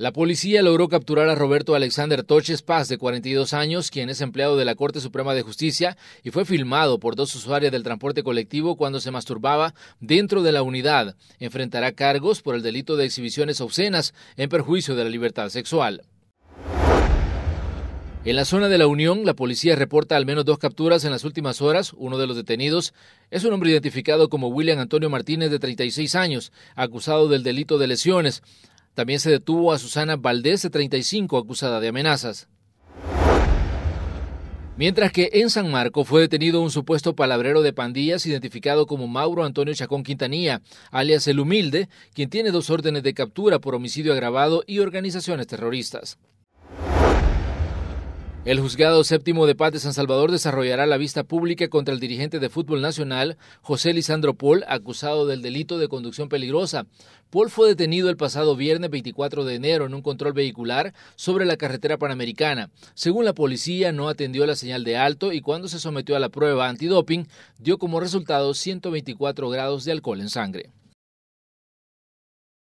La policía logró capturar a Roberto Alexander Toches Paz, de 42 años, quien es empleado de la Corte Suprema de Justicia y fue filmado por dos usuarios del transporte colectivo cuando se masturbaba dentro de la unidad. Enfrentará cargos por el delito de exhibiciones obscenas en perjuicio de la libertad sexual. En la zona de la Unión, la policía reporta al menos dos capturas en las últimas horas. Uno de los detenidos es un hombre identificado como William Antonio Martínez, de 36 años, acusado del delito de lesiones. También se detuvo a Susana Valdés, de 35, acusada de amenazas. Mientras que en San Marco fue detenido un supuesto palabrero de pandillas identificado como Mauro Antonio Chacón Quintanilla, alias El Humilde, quien tiene dos órdenes de captura por homicidio agravado y organizaciones terroristas. El juzgado séptimo de paz de San Salvador desarrollará la vista pública contra el dirigente de fútbol nacional, José Lisandro Paul, acusado del delito de conducción peligrosa. Paul fue detenido el pasado viernes 24 de enero en un control vehicular sobre la carretera panamericana. Según la policía, no atendió la señal de alto y cuando se sometió a la prueba antidoping, dio como resultado 124 grados de alcohol en sangre.